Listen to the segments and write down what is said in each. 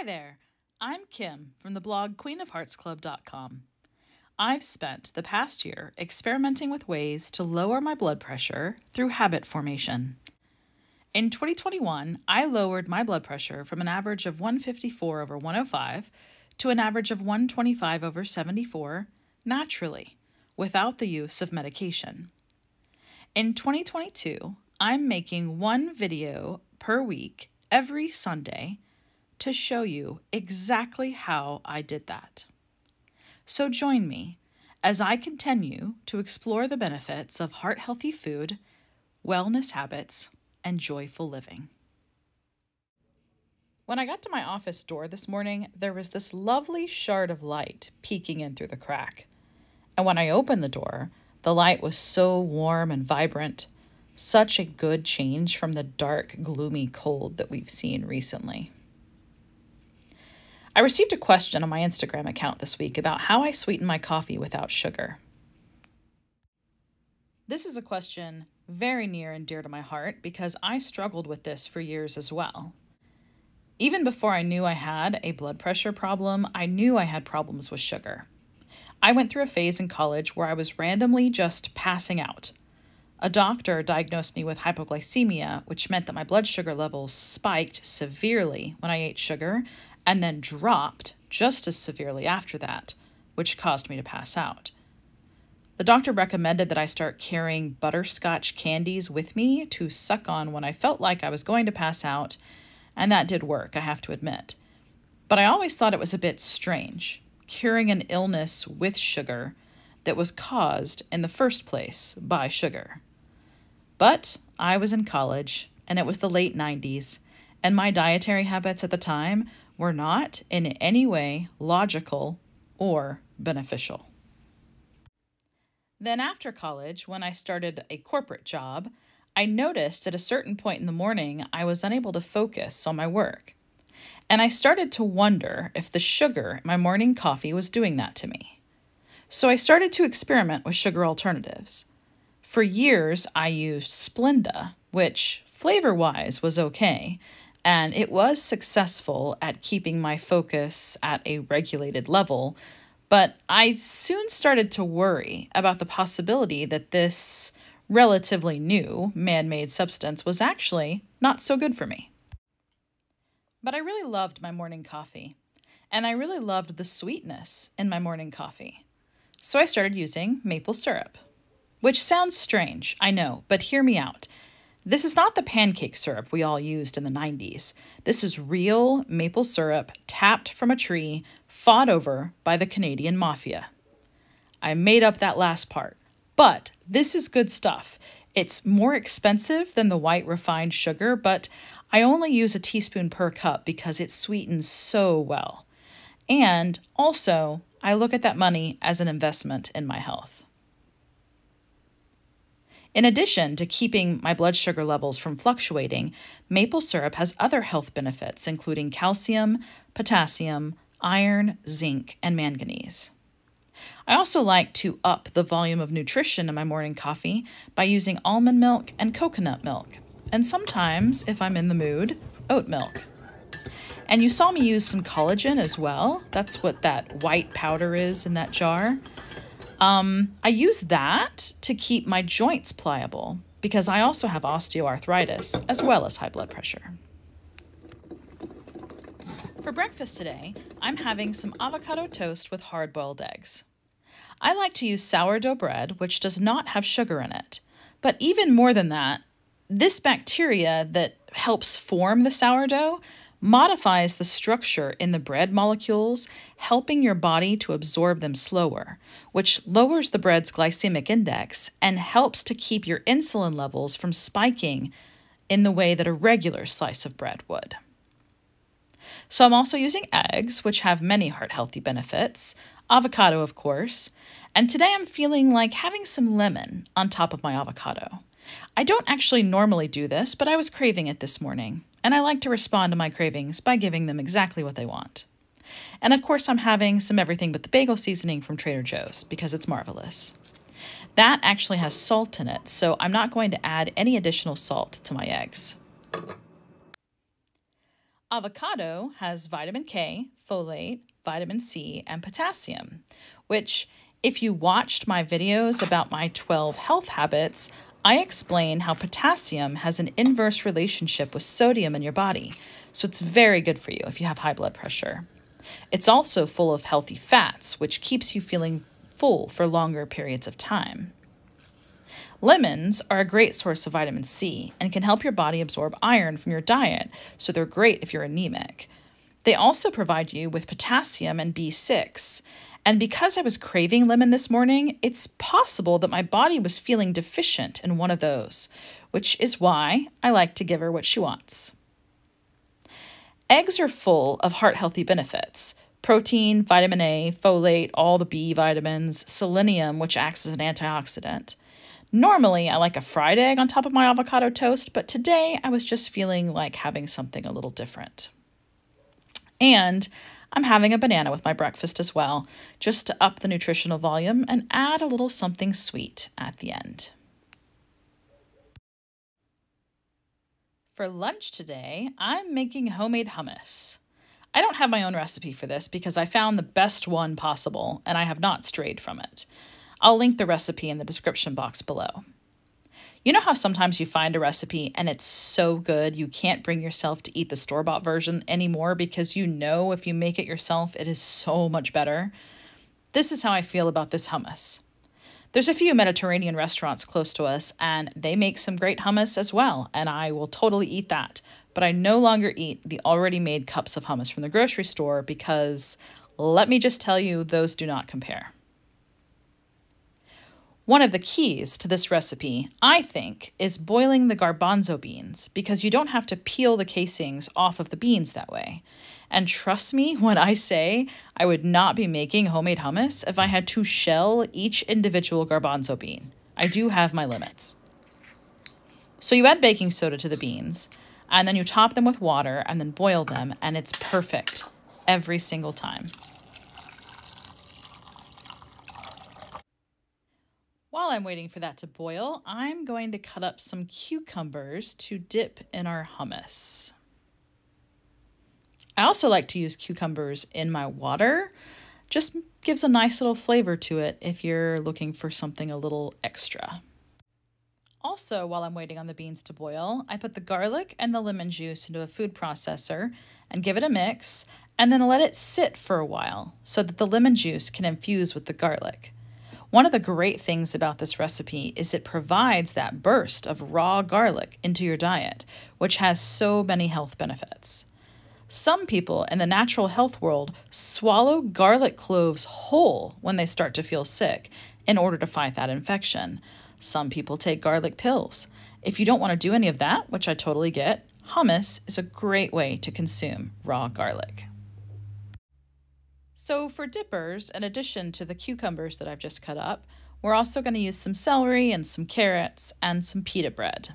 Hi there. I'm Kim from the blog queenofheartsclub.com. I've spent the past year experimenting with ways to lower my blood pressure through habit formation. In 2021, I lowered my blood pressure from an average of 154 over 105 to an average of 125 over 74 naturally, without the use of medication. In 2022, I'm making one video per week every Sunday to show you exactly how I did that. So join me as I continue to explore the benefits of heart healthy food, wellness habits, and joyful living. When I got to my office door this morning, there was this lovely shard of light peeking in through the crack. And when I opened the door, the light was so warm and vibrant, such a good change from the dark, gloomy cold that we've seen recently. I received a question on my Instagram account this week about how I sweeten my coffee without sugar. This is a question very near and dear to my heart because I struggled with this for years as well. Even before I knew I had a blood pressure problem, I knew I had problems with sugar. I went through a phase in college where I was randomly just passing out. A doctor diagnosed me with hypoglycemia, which meant that my blood sugar levels spiked severely when I ate sugar and then dropped just as severely after that, which caused me to pass out. The doctor recommended that I start carrying butterscotch candies with me to suck on when I felt like I was going to pass out, and that did work, I have to admit. But I always thought it was a bit strange, curing an illness with sugar that was caused in the first place by sugar. But I was in college, and it was the late 90s, and my dietary habits at the time were not in any way logical or beneficial. Then, after college, when I started a corporate job, I noticed at a certain point in the morning I was unable to focus on my work. And I started to wonder if the sugar in my morning coffee was doing that to me. So I started to experiment with sugar alternatives. For years, I used Splenda, which flavor wise was okay, and it was successful at keeping my focus at a regulated level, but I soon started to worry about the possibility that this relatively new man made substance was actually not so good for me. But I really loved my morning coffee, and I really loved the sweetness in my morning coffee. So I started using maple syrup. Which sounds strange, I know, but hear me out. This is not the pancake syrup we all used in the 90s. This is real maple syrup tapped from a tree, fought over by the Canadian mafia. I made up that last part, but this is good stuff. It's more expensive than the white refined sugar, but I only use a teaspoon per cup because it sweetens so well. And also, I look at that money as an investment in my health. In addition to keeping my blood sugar levels from fluctuating, maple syrup has other health benefits, including calcium, potassium, iron, zinc, and manganese. I also like to up the volume of nutrition in my morning coffee by using almond milk and coconut milk, and sometimes, if I'm in the mood, oat milk. And you saw me use some collagen as well. That's what that white powder is in that jar. Um, I use that to keep my joints pliable because I also have osteoarthritis as well as high blood pressure. For breakfast today, I'm having some avocado toast with hard boiled eggs. I like to use sourdough bread, which does not have sugar in it. But even more than that, this bacteria that helps form the sourdough modifies the structure in the bread molecules, helping your body to absorb them slower, which lowers the bread's glycemic index and helps to keep your insulin levels from spiking in the way that a regular slice of bread would. So I'm also using eggs, which have many heart healthy benefits, avocado, of course, and today I'm feeling like having some lemon on top of my avocado. I don't actually normally do this, but I was craving it this morning and I like to respond to my cravings by giving them exactly what they want. And of course, I'm having some everything but the bagel seasoning from Trader Joe's because it's marvelous. That actually has salt in it, so I'm not going to add any additional salt to my eggs. Avocado has vitamin K, folate, vitamin C, and potassium, which if you watched my videos about my 12 health habits, I explain how potassium has an inverse relationship with sodium in your body, so it's very good for you if you have high blood pressure. It's also full of healthy fats, which keeps you feeling full for longer periods of time. Lemons are a great source of vitamin C and can help your body absorb iron from your diet, so they're great if you're anemic. They also provide you with potassium and B6, and because I was craving lemon this morning, it's possible that my body was feeling deficient in one of those, which is why I like to give her what she wants. Eggs are full of heart healthy benefits protein, vitamin A, folate, all the B vitamins, selenium, which acts as an antioxidant. Normally, I like a fried egg on top of my avocado toast, but today I was just feeling like having something a little different. And I'm having a banana with my breakfast as well, just to up the nutritional volume and add a little something sweet at the end. For lunch today, I'm making homemade hummus. I don't have my own recipe for this because I found the best one possible and I have not strayed from it. I'll link the recipe in the description box below. You know how sometimes you find a recipe and it's so good you can't bring yourself to eat the store bought version anymore because you know if you make it yourself, it is so much better? This is how I feel about this hummus. There's a few Mediterranean restaurants close to us, and they make some great hummus as well, and I will totally eat that. But I no longer eat the already made cups of hummus from the grocery store because let me just tell you, those do not compare. One of the keys to this recipe, I think, is boiling the garbanzo beans because you don't have to peel the casings off of the beans that way. And trust me when I say I would not be making homemade hummus if I had to shell each individual garbanzo bean. I do have my limits. So you add baking soda to the beans, and then you top them with water and then boil them, and it's perfect every single time. I'm waiting for that to boil, I'm going to cut up some cucumbers to dip in our hummus. I also like to use cucumbers in my water. Just gives a nice little flavor to it if you're looking for something a little extra. Also, while I'm waiting on the beans to boil, I put the garlic and the lemon juice into a food processor and give it a mix, and then let it sit for a while so that the lemon juice can infuse with the garlic. One of the great things about this recipe is it provides that burst of raw garlic into your diet, which has so many health benefits. Some people in the natural health world swallow garlic cloves whole when they start to feel sick in order to fight that infection. Some people take garlic pills. If you don't want to do any of that, which I totally get, hummus is a great way to consume raw garlic. So for dippers, in addition to the cucumbers that I've just cut up, we're also going to use some celery and some carrots and some pita bread.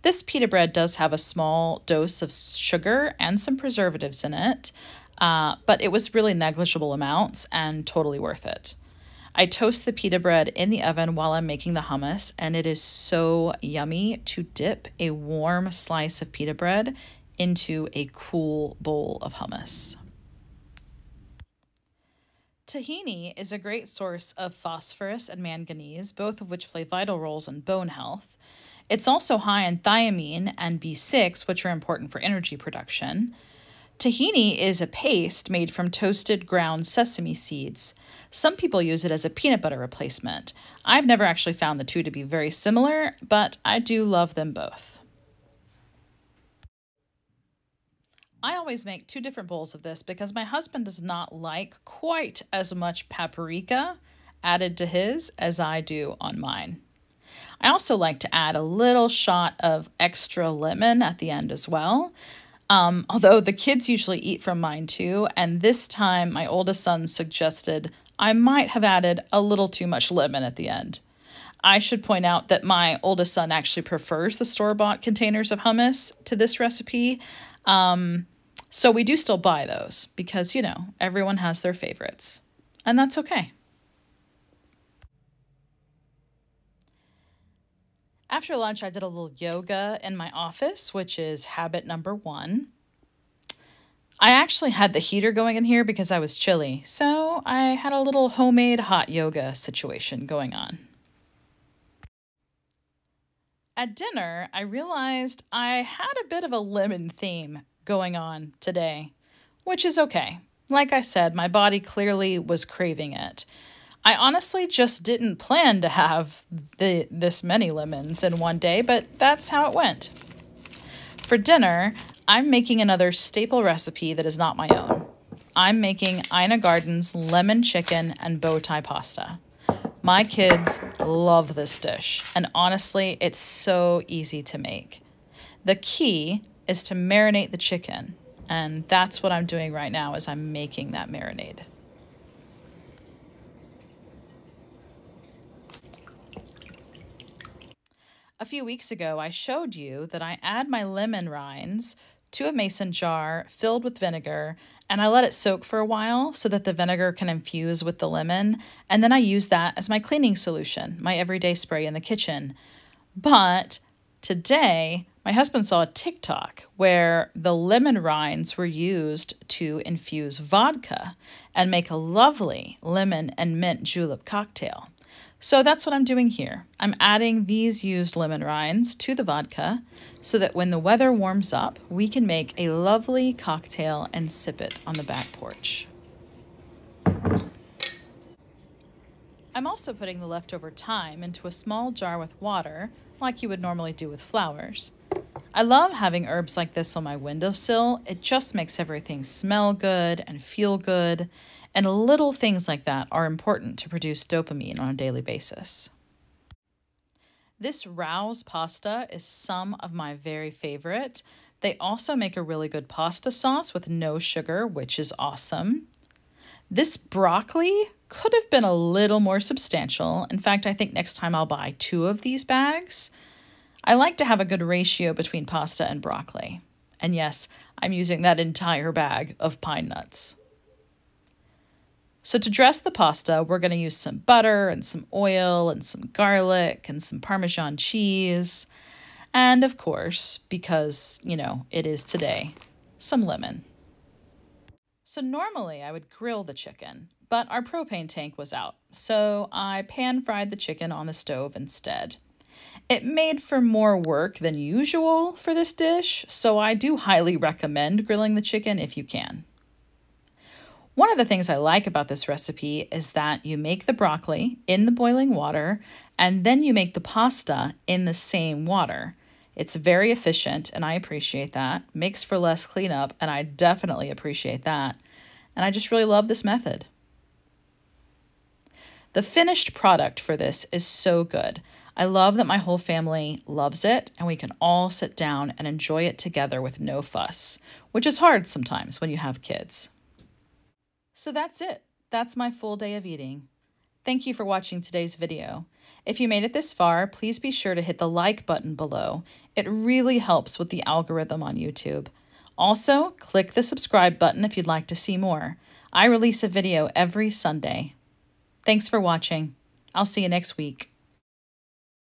This pita bread does have a small dose of sugar and some preservatives in it, uh, but it was really negligible amounts and totally worth it. I toast the pita bread in the oven while I'm making the hummus, and it is so yummy to dip a warm slice of pita bread into a cool bowl of hummus. Tahini is a great source of phosphorus and manganese, both of which play vital roles in bone health. It's also high in thiamine and B6, which are important for energy production. Tahini is a paste made from toasted ground sesame seeds. Some people use it as a peanut butter replacement. I've never actually found the two to be very similar, but I do love them both. I always make two different bowls of this because my husband does not like quite as much paprika added to his as I do on mine. I also like to add a little shot of extra lemon at the end as well. Um, although the kids usually eat from mine too, and this time my oldest son suggested I might have added a little too much lemon at the end. I should point out that my oldest son actually prefers the store bought containers of hummus to this recipe. Um, so we do still buy those because, you know, everyone has their favorites, and that's okay. After lunch, I did a little yoga in my office, which is habit number one. I actually had the heater going in here because I was chilly, so I had a little homemade hot yoga situation going on. At dinner, I realized I had a bit of a lemon theme going on today, which is okay. Like I said, my body clearly was craving it. I honestly just didn't plan to have the, this many lemons in one day, but that's how it went. For dinner, I'm making another staple recipe that is not my own. I'm making Ina Garden's lemon chicken and bow tie pasta. My kids love this dish, and honestly, it's so easy to make. The key is to marinate the chicken. And that's what I'm doing right now is I'm making that marinade. A few weeks ago, I showed you that I add my lemon rinds to a mason jar filled with vinegar and I let it soak for a while so that the vinegar can infuse with the lemon. And then I use that as my cleaning solution, my everyday spray in the kitchen. But today my husband saw a TikTok where the lemon rinds were used to infuse vodka and make a lovely lemon and mint julep cocktail. So that's what I'm doing here. I'm adding these used lemon rinds to the vodka so that when the weather warms up, we can make a lovely cocktail and sip it on the back porch. I'm also putting the leftover thyme into a small jar with water, like you would normally do with flowers. I love having herbs like this on my windowsill. It just makes everything smell good and feel good. And little things like that are important to produce dopamine on a daily basis. This Rouse pasta is some of my very favorite. They also make a really good pasta sauce with no sugar, which is awesome. This broccoli could have been a little more substantial. In fact, I think next time I'll buy two of these bags. I like to have a good ratio between pasta and broccoli. And yes, I'm using that entire bag of pine nuts. So to dress the pasta, we're going to use some butter and some oil and some garlic and some Parmesan cheese. And of course, because, you know, it is today, some lemon. So normally I would grill the chicken, but our propane tank was out. So I pan fried the chicken on the stove instead. It made for more work than usual for this dish, so I do highly recommend grilling the chicken if you can. One of the things I like about this recipe is that you make the broccoli in the boiling water and then you make the pasta in the same water. It's very efficient and I appreciate that. Makes for less cleanup and I definitely appreciate that. And I just really love this method. The finished product for this is so good. I love that my whole family loves it and we can all sit down and enjoy it together with no fuss, which is hard sometimes when you have kids. So that's it. That's my full day of eating. Thank you for watching today's video. If you made it this far, please be sure to hit the like button below. It really helps with the algorithm on YouTube. Also, click the subscribe button if you'd like to see more. I release a video every Sunday. Thanks for watching. I'll see you next week.